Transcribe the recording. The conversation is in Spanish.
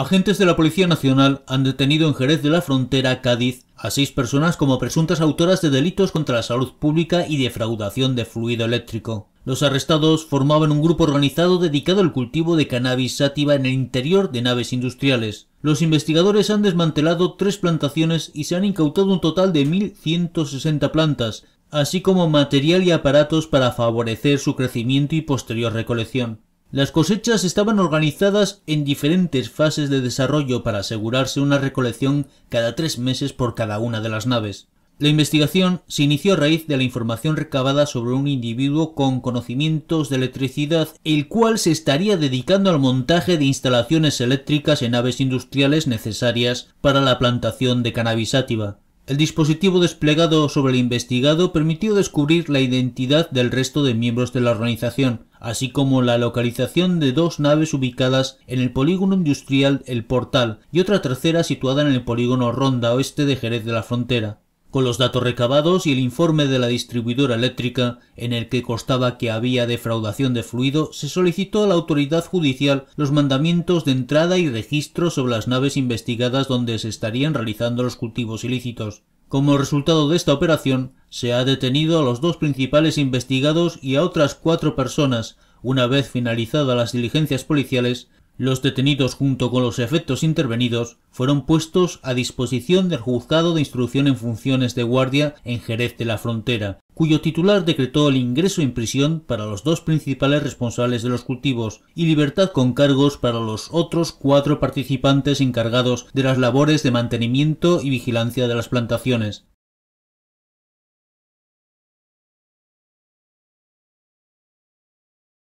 Agentes de la Policía Nacional han detenido en Jerez de la Frontera, Cádiz, a seis personas como presuntas autoras de delitos contra la salud pública y defraudación de fluido eléctrico. Los arrestados formaban un grupo organizado dedicado al cultivo de cannabis sativa en el interior de naves industriales. Los investigadores han desmantelado tres plantaciones y se han incautado un total de 1.160 plantas, así como material y aparatos para favorecer su crecimiento y posterior recolección. Las cosechas estaban organizadas en diferentes fases de desarrollo para asegurarse una recolección cada tres meses por cada una de las naves. La investigación se inició a raíz de la información recabada sobre un individuo con conocimientos de electricidad, el cual se estaría dedicando al montaje de instalaciones eléctricas en naves industriales necesarias para la plantación de cannabis cannabisativa. El dispositivo desplegado sobre el investigado permitió descubrir la identidad del resto de miembros de la organización, así como la localización de dos naves ubicadas en el polígono industrial El Portal y otra tercera situada en el polígono Ronda Oeste de Jerez de la Frontera. Con los datos recabados y el informe de la distribuidora eléctrica, en el que constaba que había defraudación de fluido, se solicitó a la autoridad judicial los mandamientos de entrada y registro sobre las naves investigadas donde se estarían realizando los cultivos ilícitos. Como resultado de esta operación, se ha detenido a los dos principales investigados y a otras cuatro personas, una vez finalizadas las diligencias policiales, los detenidos junto con los efectos intervenidos fueron puestos a disposición del juzgado de instrucción en funciones de guardia en Jerez de la Frontera, cuyo titular decretó el ingreso en prisión para los dos principales responsables de los cultivos y libertad con cargos para los otros cuatro participantes encargados de las labores de mantenimiento y vigilancia de las plantaciones.